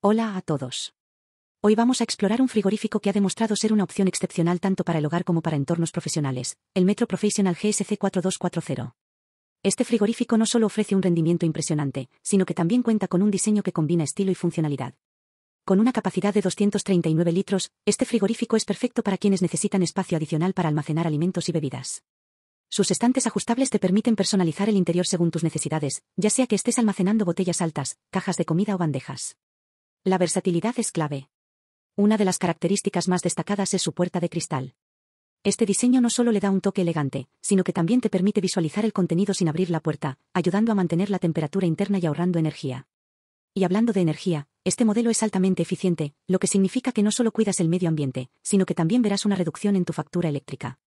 Hola a todos. Hoy vamos a explorar un frigorífico que ha demostrado ser una opción excepcional tanto para el hogar como para entornos profesionales, el Metro Professional GSC 4240. Este frigorífico no solo ofrece un rendimiento impresionante, sino que también cuenta con un diseño que combina estilo y funcionalidad. Con una capacidad de 239 litros, este frigorífico es perfecto para quienes necesitan espacio adicional para almacenar alimentos y bebidas. Sus estantes ajustables te permiten personalizar el interior según tus necesidades, ya sea que estés almacenando botellas altas, cajas de comida o bandejas. La versatilidad es clave. Una de las características más destacadas es su puerta de cristal. Este diseño no solo le da un toque elegante, sino que también te permite visualizar el contenido sin abrir la puerta, ayudando a mantener la temperatura interna y ahorrando energía. Y hablando de energía, este modelo es altamente eficiente, lo que significa que no solo cuidas el medio ambiente, sino que también verás una reducción en tu factura eléctrica.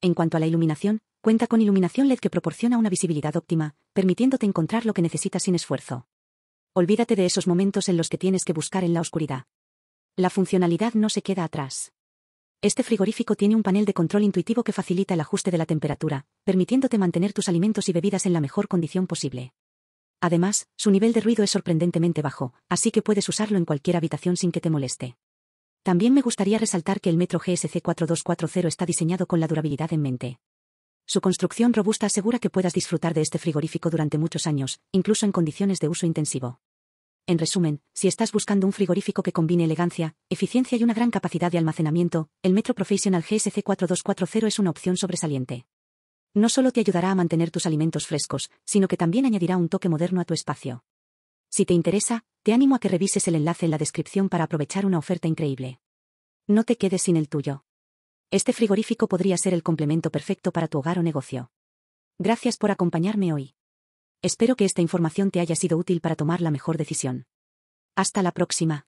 En cuanto a la iluminación, cuenta con iluminación LED que proporciona una visibilidad óptima, permitiéndote encontrar lo que necesitas sin esfuerzo. Olvídate de esos momentos en los que tienes que buscar en la oscuridad. La funcionalidad no se queda atrás. Este frigorífico tiene un panel de control intuitivo que facilita el ajuste de la temperatura, permitiéndote mantener tus alimentos y bebidas en la mejor condición posible. Además, su nivel de ruido es sorprendentemente bajo, así que puedes usarlo en cualquier habitación sin que te moleste. También me gustaría resaltar que el Metro GSC 4240 está diseñado con la durabilidad en mente. Su construcción robusta asegura que puedas disfrutar de este frigorífico durante muchos años, incluso en condiciones de uso intensivo. En resumen, si estás buscando un frigorífico que combine elegancia, eficiencia y una gran capacidad de almacenamiento, el Metro Professional GSC 4240 es una opción sobresaliente. No solo te ayudará a mantener tus alimentos frescos, sino que también añadirá un toque moderno a tu espacio. Si te interesa, te animo a que revises el enlace en la descripción para aprovechar una oferta increíble. No te quedes sin el tuyo. Este frigorífico podría ser el complemento perfecto para tu hogar o negocio. Gracias por acompañarme hoy. Espero que esta información te haya sido útil para tomar la mejor decisión. Hasta la próxima.